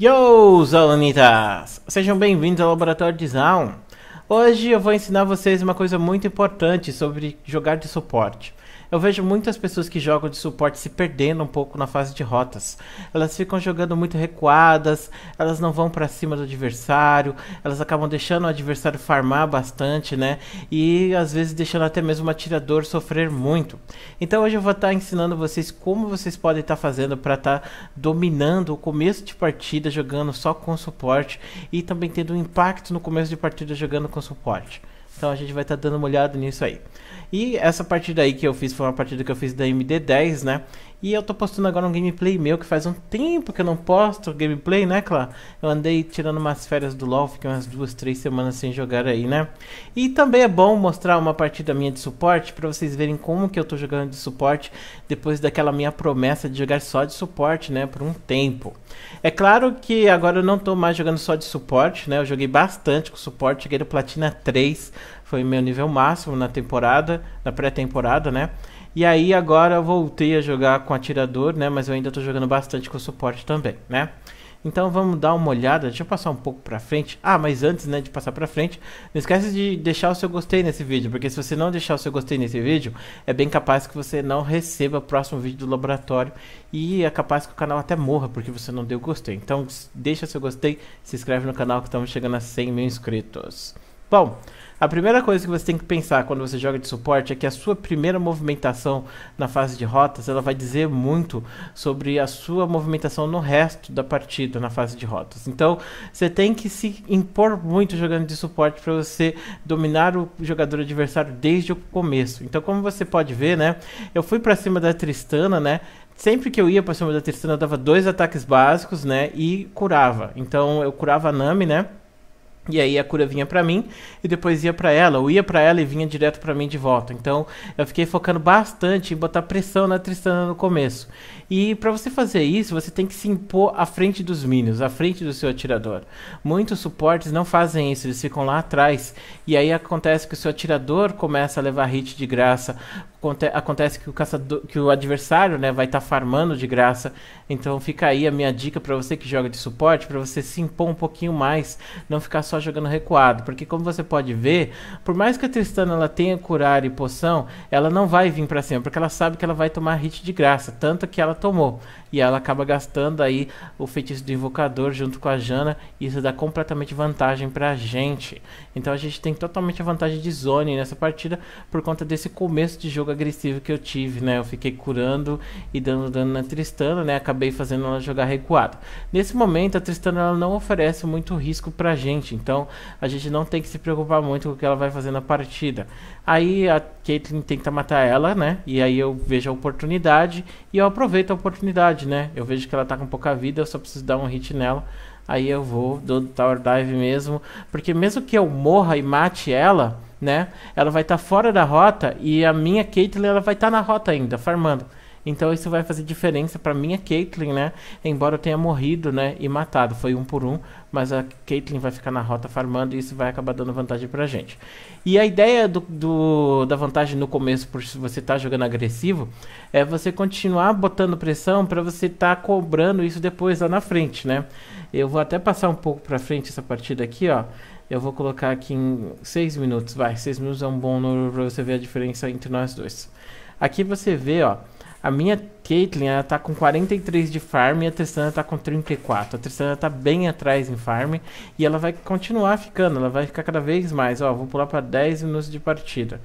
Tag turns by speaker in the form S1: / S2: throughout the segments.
S1: Yo, Zalanitas! Sejam bem-vindos ao Laboratório de Zaun. Hoje eu vou ensinar vocês uma coisa muito importante sobre jogar de suporte. Eu vejo muitas pessoas que jogam de suporte se perdendo um pouco na fase de rotas. Elas ficam jogando muito recuadas, elas não vão para cima do adversário, elas acabam deixando o adversário farmar bastante, né? E às vezes deixando até mesmo o atirador sofrer muito. Então hoje eu vou estar tá ensinando vocês como vocês podem estar tá fazendo para estar tá dominando o começo de partida jogando só com suporte e também tendo um impacto no começo de partida jogando com suporte. Então a gente vai estar tá dando uma olhada nisso aí. E essa partida aí que eu fiz foi uma partida que eu fiz da MD10, né? E eu tô postando agora um gameplay meu que faz um tempo que eu não posto gameplay, né, Clá? Eu andei tirando umas férias do LoL, fiquei umas duas, três semanas sem jogar aí, né? E também é bom mostrar uma partida minha de suporte para vocês verem como que eu tô jogando de suporte depois daquela minha promessa de jogar só de suporte, né, por um tempo. É claro que agora eu não tô mais jogando só de suporte, né? Eu joguei bastante com suporte, cheguei no platina 3 foi meu nível máximo na temporada, na pré-temporada, né? E aí agora eu voltei a jogar com atirador, né? Mas eu ainda estou jogando bastante com suporte também, né? Então vamos dar uma olhada, deixa eu passar um pouco para frente. Ah, mas antes né, de passar para frente, não esquece de deixar o seu gostei nesse vídeo, porque se você não deixar o seu gostei nesse vídeo, é bem capaz que você não receba o próximo vídeo do laboratório e é capaz que o canal até morra porque você não deu gostei. Então deixa seu gostei, se inscreve no canal que estamos chegando a 100 mil inscritos. Bom, a primeira coisa que você tem que pensar quando você joga de suporte é que a sua primeira movimentação na fase de rotas ela vai dizer muito sobre a sua movimentação no resto da partida na fase de rotas. Então você tem que se impor muito jogando de suporte para você dominar o jogador adversário desde o começo. Então como você pode ver, né, eu fui para cima da Tristana, né, sempre que eu ia para cima da Tristana eu dava dois ataques básicos, né, e curava. Então eu curava a Nami, né e aí a cura vinha para mim e depois ia para ela, ou ia para ela e vinha direto para mim de volta. Então eu fiquei focando bastante em botar pressão na Tristana no começo. E para você fazer isso, você tem que se impor à frente dos minions, à frente do seu atirador. Muitos suportes não fazem isso, eles ficam lá atrás. E aí acontece que o seu atirador começa a levar hit de graça, acontece que o caçador, que o adversário, né, vai estar tá farmando de graça. Então fica aí a minha dica para você que joga de suporte, para você se impor um pouquinho mais, não ficar só jogando recuado, porque como você pode ver, por mais que a Tristana ela tenha curar e poção, ela não vai vir para cima, porque ela sabe que ela vai tomar hit de graça, tanto que ela tomou. E ela acaba gastando aí o feitiço do invocador junto com a Jana, e isso dá completamente vantagem pra gente. Então a gente tem totalmente a vantagem de zone nessa partida por conta desse começo de jogo jogo agressivo que eu tive, né? Eu fiquei curando e dando dano na Tristana, né? Acabei fazendo ela jogar recuado. Nesse momento, a Tristana ela não oferece muito risco pra gente, então a gente não tem que se preocupar muito com o que ela vai fazer na partida. Aí a Caitlyn tenta matar ela, né? E aí eu vejo a oportunidade e eu aproveito a oportunidade, né? Eu vejo que ela tá com pouca vida, eu só preciso dar um hit nela aí eu vou do Tower Dive mesmo, porque mesmo que eu morra e mate ela, né, ela vai estar tá fora da rota e a minha Caitlyn ela vai estar tá na rota ainda, farmando. Então isso vai fazer diferença para minha Caitlyn, né? Embora eu tenha morrido, né, e matado, foi um por um, mas a Caitlyn vai ficar na rota farmando e isso vai acabar dando vantagem pra gente. E a ideia do, do da vantagem no começo por você estar tá jogando agressivo é você continuar botando pressão para você estar tá cobrando isso depois lá na frente, né? Eu vou até passar um pouco para frente essa partida aqui, ó. Eu vou colocar aqui em 6 minutos, vai. 6 minutos é um bom número para você ver a diferença entre nós dois. Aqui você vê, ó. A minha Caitlyn, ela tá com 43 de farm e a Tristana tá com 34. A Tristana tá bem atrás em farm e ela vai continuar ficando, ela vai ficar cada vez mais. Ó, vou pular para 10 minutos de partida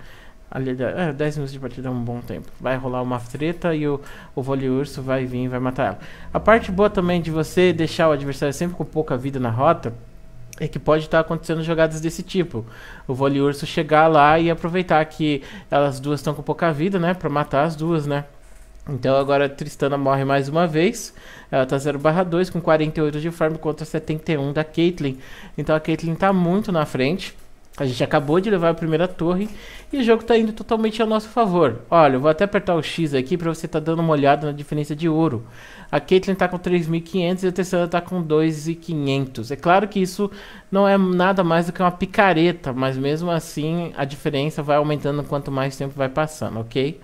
S1: ali, é, 10 minutos de partida é um bom tempo. Vai rolar uma treta e o, o vôlei urso vai vir e vai matar ela. A parte boa também de você deixar o adversário sempre com pouca vida na rota é que pode estar acontecendo jogadas desse tipo. O vôlei urso chegar lá e aproveitar que elas duas estão com pouca vida, né, para matar as duas, né? Então agora a Tristana morre mais uma vez. Ela tá 0 2 com 48 de farm contra 71 da Caitlyn. Então a Caitlyn tá muito na frente. A gente acabou de levar a primeira torre e o jogo está indo totalmente a nosso favor. Olha, eu vou até apertar o X aqui para você estar tá dando uma olhada na diferença de ouro. A Caitlyn está com 3.500 e a Tessana está com 2.500. É claro que isso não é nada mais do que uma picareta, mas mesmo assim a diferença vai aumentando quanto mais tempo vai passando, ok?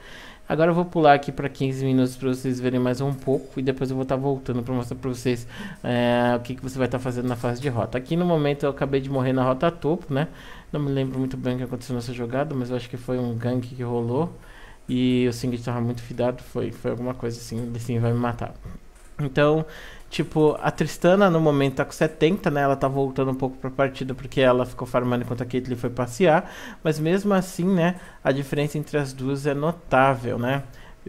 S1: Agora eu vou pular aqui para 15 minutos para vocês verem mais um pouco e depois eu vou estar tá voltando para mostrar para vocês é, o que, que você vai estar tá fazendo na fase de rota. Aqui no momento eu acabei de morrer na rota topo, né? Não me lembro muito bem o que aconteceu nessa jogada, mas eu acho que foi um gank que rolou e o Singed estava muito fidado, foi, foi alguma coisa assim, ele vai me matar. Então, Tipo, a Tristana no momento tá com 70, né? Ela tá voltando um pouco pra partida porque ela ficou farmando enquanto a Caitlyn foi passear. Mas mesmo assim, né? A diferença entre as duas é notável, né?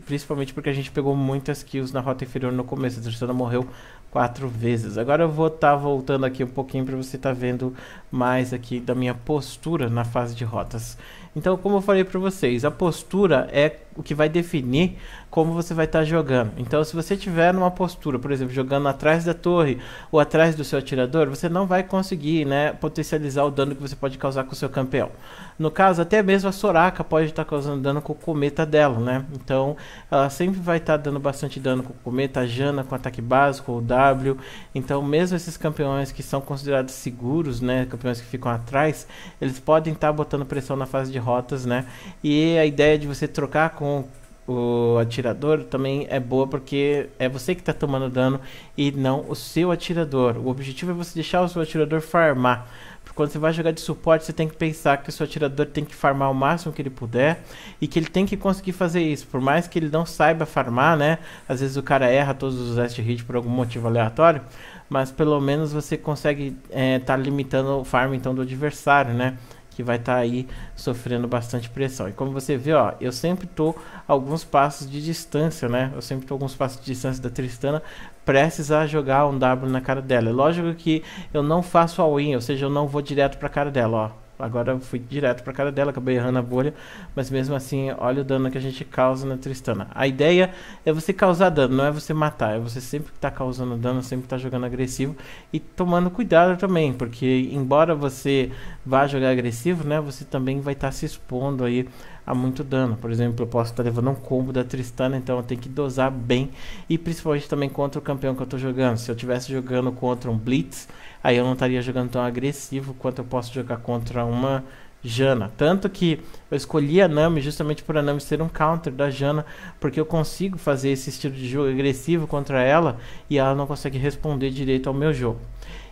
S1: Principalmente porque a gente pegou muitas kills na rota inferior no começo. A Tristana morreu quatro vezes. Agora eu vou estar tá voltando aqui um pouquinho para você estar tá vendo mais aqui da minha postura na fase de rotas. Então, como eu falei para vocês, a postura é o que vai definir como você vai estar tá jogando. Então, se você tiver numa postura, por exemplo, jogando atrás da torre ou atrás do seu atirador, você não vai conseguir, né, potencializar o dano que você pode causar com o seu campeão. No caso, até mesmo a Soraka pode estar tá causando dano com o cometa dela, né? Então, ela sempre vai estar tá dando bastante dano com o cometa, a Jana com ataque básico ou Da BMW. Então, mesmo esses campeões que são considerados seguros, né, campeões que ficam atrás, eles podem estar tá botando pressão na fase de rotas, né? E a ideia de você trocar com o atirador também é boa porque é você que está tomando dano e não o seu atirador. O objetivo é você deixar o seu atirador farmar. Porque quando você vai jogar de suporte, você tem que pensar que o seu atirador tem que farmar o máximo que ele puder e que ele tem que conseguir fazer isso. Por mais que ele não saiba farmar, né? Às vezes o cara erra todos os last hit por algum motivo aleatório, mas pelo menos você consegue estar eh, é, tá limitando o farm então do adversário, né? que vai estar tá aí sofrendo bastante pressão. E como você vê, ó, eu sempre tô alguns passos de distância, né? Eu sempre tô alguns passos de distância da Tristana, prestes a jogar um W na cara dela. É lógico que eu não faço all-in, ou seja, eu não vou direto para a cara dela, ó. Agora eu fui direto pra cara dela, acabei errando a bolha. Mas mesmo assim, olha o dano que a gente causa na Tristana. A ideia é você causar dano, não é você matar. É você sempre que tá causando dano, sempre que tá jogando agressivo. E tomando cuidado também, porque embora você vá jogar agressivo, né? Você também vai estar tá se expondo aí a muito dano. Por exemplo, eu posso estar tá levando um combo da Tristana, então eu tenho que dosar bem. E principalmente também contra o campeão que eu estou jogando. Se eu estivesse jogando contra um Blitz aí eu não estaria jogando tão agressivo quanto eu posso jogar contra uma Jana. Tanto que eu escolhi a Nami justamente por a Nami ser um counter da Jana, porque eu consigo fazer esse estilo de jogo agressivo contra ela e ela não consegue responder direito ao meu jogo.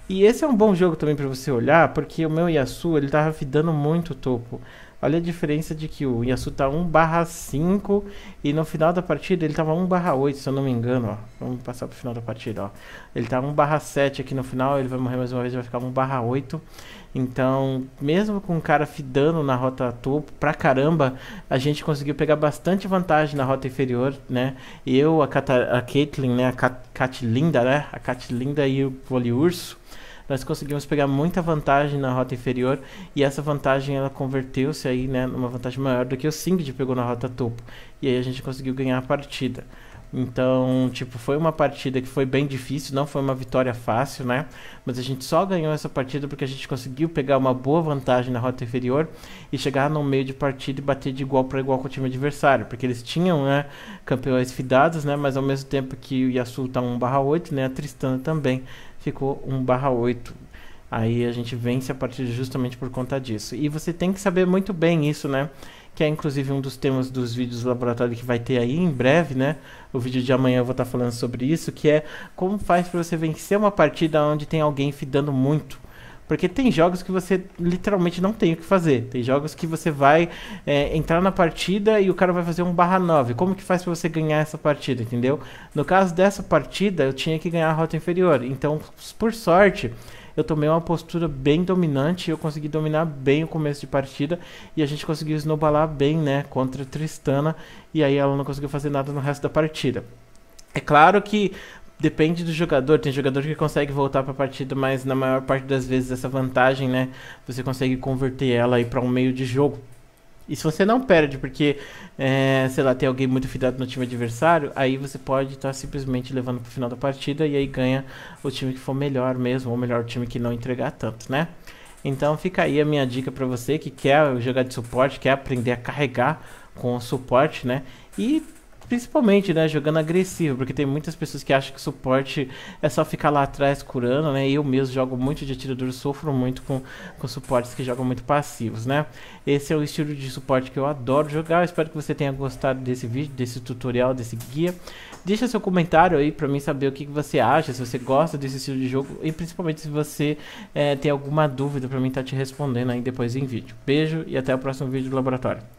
S1: E esse é um bom jogo também para você olhar, porque o meu Yasu, ele tava fidando muito o topo. Olha a diferença de que o Yasu tá 1 barra 5 e no final da partida ele tava 1 barra 8, se eu não me engano, ó. Vamos passar pro final da partida, ó. Ele tá 1 barra 7 aqui no final, ele vai morrer mais uma vez, vai ficar 1 barra 8. Então, mesmo com o cara fidando na rota topo pra caramba, a gente conseguiu pegar bastante vantagem na rota inferior, né? Eu, a, Cata, a Caitlyn, né? A Cat, linda né? A linda e o Poliurso nós conseguimos pegar muita vantagem na rota inferior e essa vantagem ela converteu-se aí né, numa vantagem maior do que o Singed pegou na rota topo e aí a gente conseguiu ganhar a partida. Então, tipo, foi uma partida que foi bem difícil, não foi uma vitória fácil, né? Mas a gente só ganhou essa partida porque a gente conseguiu pegar uma boa vantagem na rota inferior e chegar no meio de partida e bater de igual para igual com o time adversário, porque eles tinham, né, campeões fidados, né, mas ao mesmo tempo que o Yasu tá 1/8, né, a Tristana também ficou 1/8. Aí a gente vence a partida justamente por conta disso. E você tem que saber muito bem isso, né? que é inclusive um dos temas dos vídeos do laboratório que vai ter aí em breve, né? O vídeo de amanhã eu vou estar tá falando sobre isso, que é como faz para você vencer uma partida onde tem alguém fidando muito. Porque tem jogos que você literalmente não tem o que fazer. Tem jogos que você vai é, entrar na partida e o cara vai fazer um barra 9. Como que faz para você ganhar essa partida, entendeu? No caso dessa partida, eu tinha que ganhar a rota inferior. Então, por sorte, eu tomei uma postura bem dominante, eu consegui dominar bem o começo de partida e a gente conseguiu snowballar bem, né, contra Tristana, e aí ela não conseguiu fazer nada no resto da partida. É claro que depende do jogador. Tem jogador que consegue voltar para a partida, mas na maior parte das vezes essa vantagem, né, você consegue converter ela aí para um meio de jogo e se você não perde, porque, é, sei lá, tem alguém muito fidado no time adversário, aí você pode estar tá simplesmente levando para o final da partida e aí ganha o time que for melhor mesmo, ou melhor, o time que não entregar tanto, né? Então fica aí a minha dica para você que quer jogar de suporte, quer aprender a carregar com o suporte, né? E Principalmente, né, jogando agressivo, porque tem muitas pessoas que acham que suporte é só ficar lá atrás curando, né? Eu mesmo jogo muito de atirador, sofro muito com, com suportes que jogam muito passivos, né? Esse é o estilo de suporte que eu adoro jogar. Eu espero que você tenha gostado desse vídeo, desse tutorial, desse guia. Deixa seu comentário aí pra mim saber o que, que você acha, se você gosta desse estilo de jogo e principalmente se você é, tem alguma dúvida pra mim estar tá te respondendo aí depois em vídeo. Beijo e até o próximo vídeo do Laboratório.